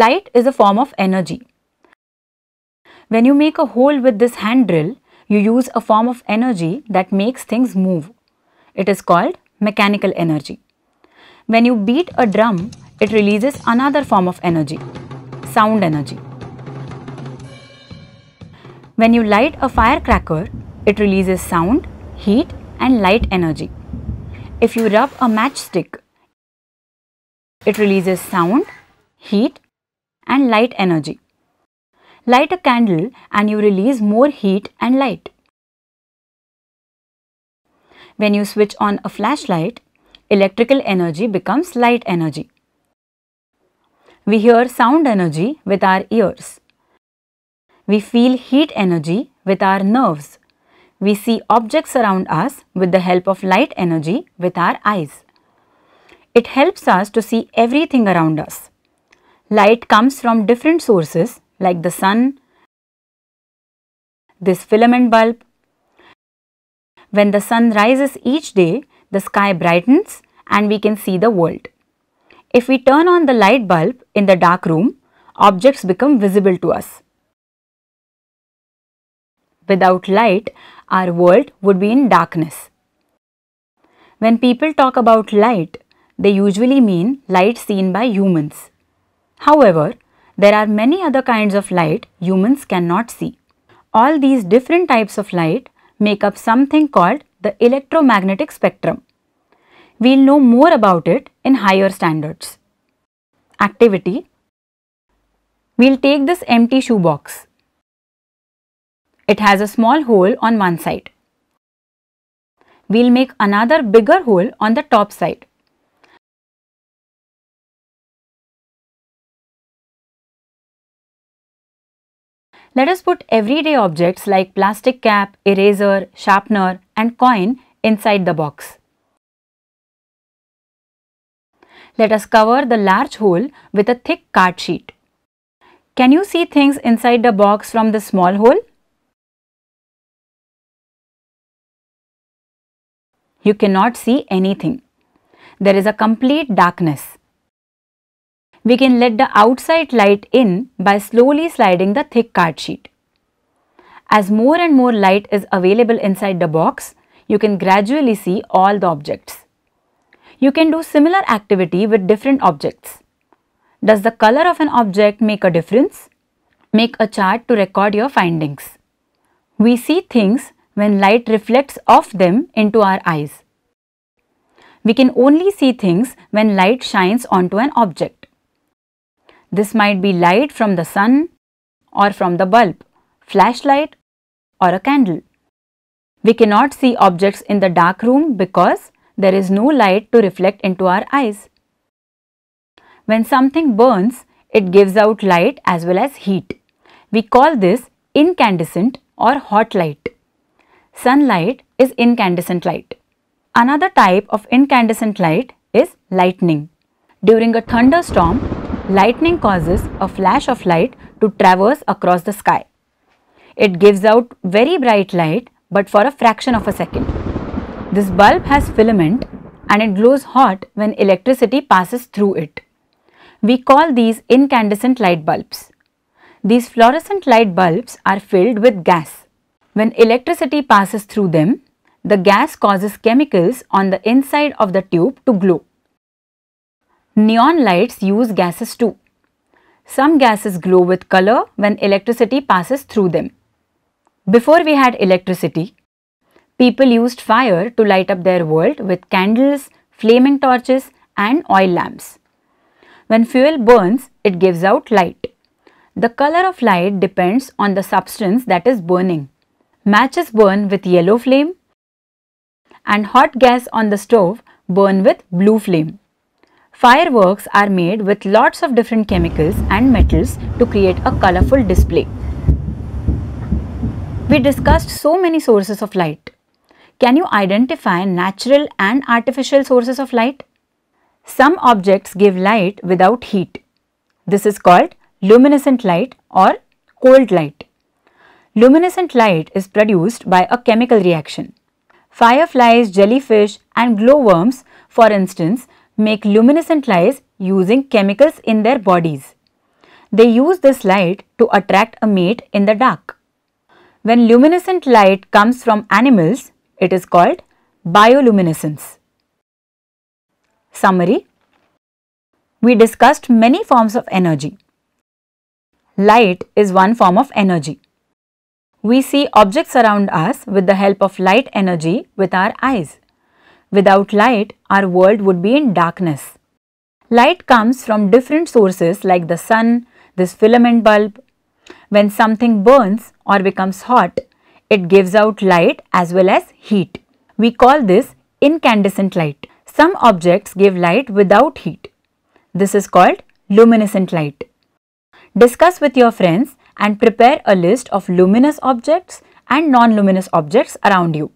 Light is a form of energy. When you make a hole with this hand drill, you use a form of energy that makes things move. It is called mechanical energy. When you beat a drum, it releases another form of energy, sound energy. When you light a firecracker, it releases sound, heat and light energy. If you rub a matchstick, it releases sound, heat and light energy. Light a candle and you release more heat and light. When you switch on a flashlight, electrical energy becomes light energy. We hear sound energy with our ears. We feel heat energy with our nerves. We see objects around us with the help of light energy with our eyes. It helps us to see everything around us. Light comes from different sources like the sun, this filament bulb. When the sun rises each day, the sky brightens and we can see the world. If we turn on the light bulb in the dark room, objects become visible to us. Without light, our world would be in darkness. When people talk about light, they usually mean light seen by humans. However, there are many other kinds of light humans cannot see. All these different types of light make up something called the electromagnetic spectrum. We'll know more about it in higher standards. Activity We'll take this empty shoebox. It has a small hole on one side. We'll make another bigger hole on the top side. Let us put everyday objects like plastic cap, eraser, sharpener and coin inside the box. Let us cover the large hole with a thick card sheet. Can you see things inside the box from the small hole? You cannot see anything. There is a complete darkness we can let the outside light in by slowly sliding the thick card sheet. As more and more light is available inside the box, you can gradually see all the objects. You can do similar activity with different objects. Does the color of an object make a difference? Make a chart to record your findings. We see things when light reflects off them into our eyes. We can only see things when light shines onto an object. This might be light from the sun or from the bulb, flashlight or a candle. We cannot see objects in the dark room because there is no light to reflect into our eyes. When something burns, it gives out light as well as heat. We call this incandescent or hot light. Sunlight is incandescent light. Another type of incandescent light is lightning. During a thunderstorm, Lightning causes a flash of light to traverse across the sky. It gives out very bright light but for a fraction of a second. This bulb has filament and it glows hot when electricity passes through it. We call these incandescent light bulbs. These fluorescent light bulbs are filled with gas. When electricity passes through them, the gas causes chemicals on the inside of the tube to glow. Neon lights use gases too. Some gases glow with color when electricity passes through them. Before we had electricity, people used fire to light up their world with candles, flaming torches and oil lamps. When fuel burns, it gives out light. The color of light depends on the substance that is burning. Matches burn with yellow flame and hot gas on the stove burn with blue flame. Fireworks are made with lots of different chemicals and metals to create a colorful display. We discussed so many sources of light. Can you identify natural and artificial sources of light? Some objects give light without heat. This is called luminescent light or cold light. Luminescent light is produced by a chemical reaction. Fireflies, jellyfish and glowworms, for instance, make luminescent lights using chemicals in their bodies. They use this light to attract a mate in the dark. When luminescent light comes from animals, it is called bioluminescence. Summary We discussed many forms of energy. Light is one form of energy. We see objects around us with the help of light energy with our eyes. Without light, our world would be in darkness. Light comes from different sources like the sun, this filament bulb. When something burns or becomes hot, it gives out light as well as heat. We call this incandescent light. Some objects give light without heat. This is called luminescent light. Discuss with your friends and prepare a list of luminous objects and non-luminous objects around you.